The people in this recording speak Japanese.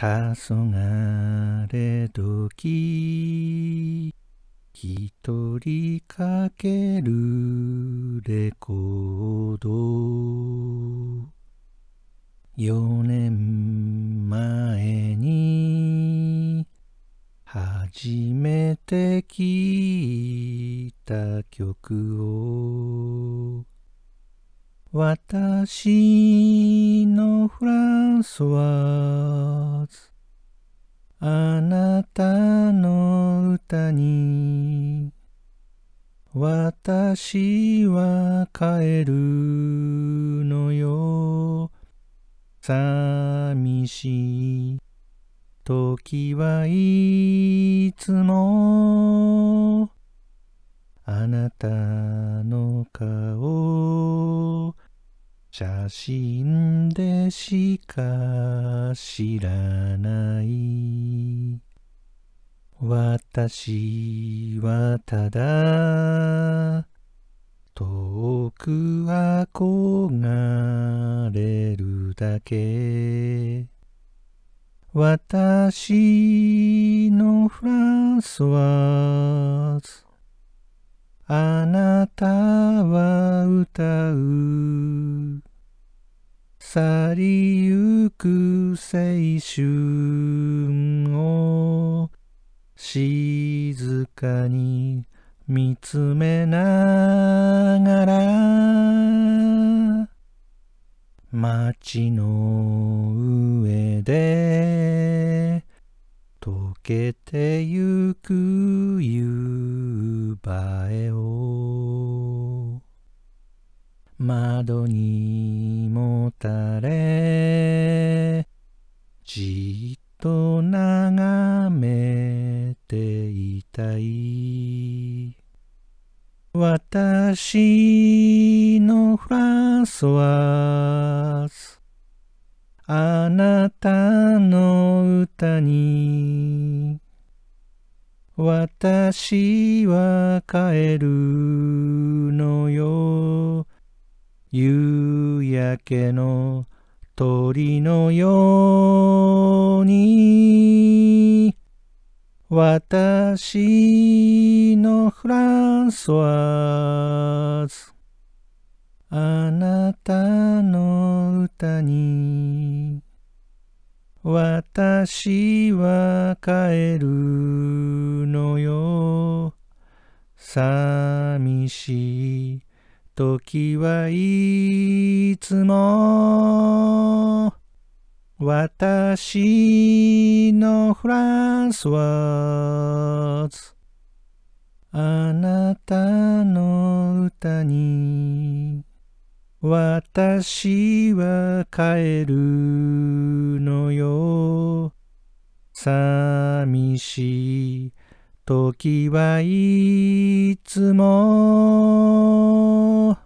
黄昏時ひとりかけるレコード4年前に初めて聴いた曲を私のフランスはあなたの歌に私は帰るのよ寂しい時はいつもあなたの顔写真でしか知らない私はただ遠く憧れるだけ私のフランスはあなた去りゆく青春を静かに見つめながら街の上で溶けてゆく窓にもたれじっと眺めていたい私のフランスはあなたの歌に私は帰るのよ夕焼けの鳥のように私のフランスワーズあなたの歌に私は帰るのよ寂しい時はいつも私のフランスワーズあなたの歌に私は帰るのよ寂しい時はいつも